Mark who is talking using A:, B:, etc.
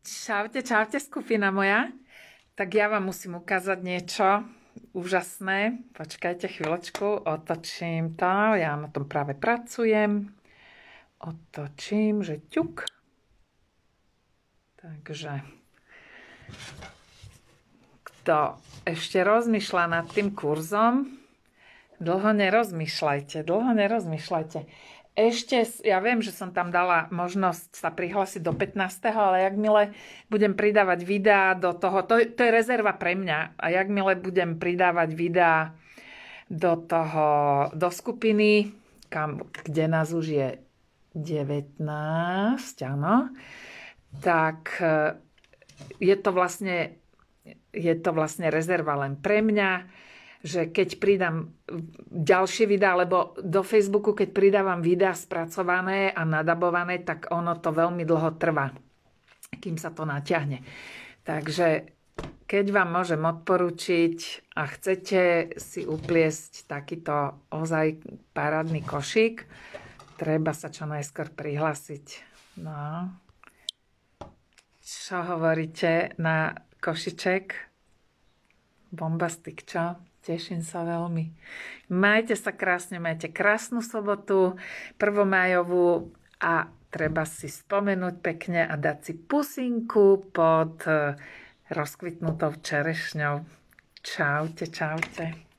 A: Čaute, čaute skupina moja. Tak ja vám musím ukázať niečo úžasné. Počkajte chvíľočku, otočím to. Ja na tom práve pracujem. Otočím, že ťuk. Takže kto ešte rozmýšľa nad tým kurzom, dlho nerozmýšľajte, dlho nerozmýšľajte ešte, ja viem, že som tam dala možnosť sa prihlásiť do 15., ale jakmile budem pridávať videá do toho, to, to je rezerva pre mňa, a jakmile budem pridávať videá do toho, do skupiny, kam, kde nás už je 19, áno, tak e, je to vlastne, je to vlastne rezerva len pre mňa že keď pridám ďalšie videá, lebo do Facebooku, keď pridávam videá spracované a nadabované, tak ono to veľmi dlho trvá, kým sa to natiahne. Takže keď vám môžem odporučiť a chcete si upliesť takýto ozaj parádny košík, treba sa čo najskôr prihlásiť. No. Čo hovoríte na košiček? Bombastik, čo? Teším sa veľmi. Majte sa krásne, majte krásnu sobotu, prvomajovú a treba si spomenúť pekne a dať si pusinku pod eh, rozkvitnutou čerešňou. Čaute, čaute.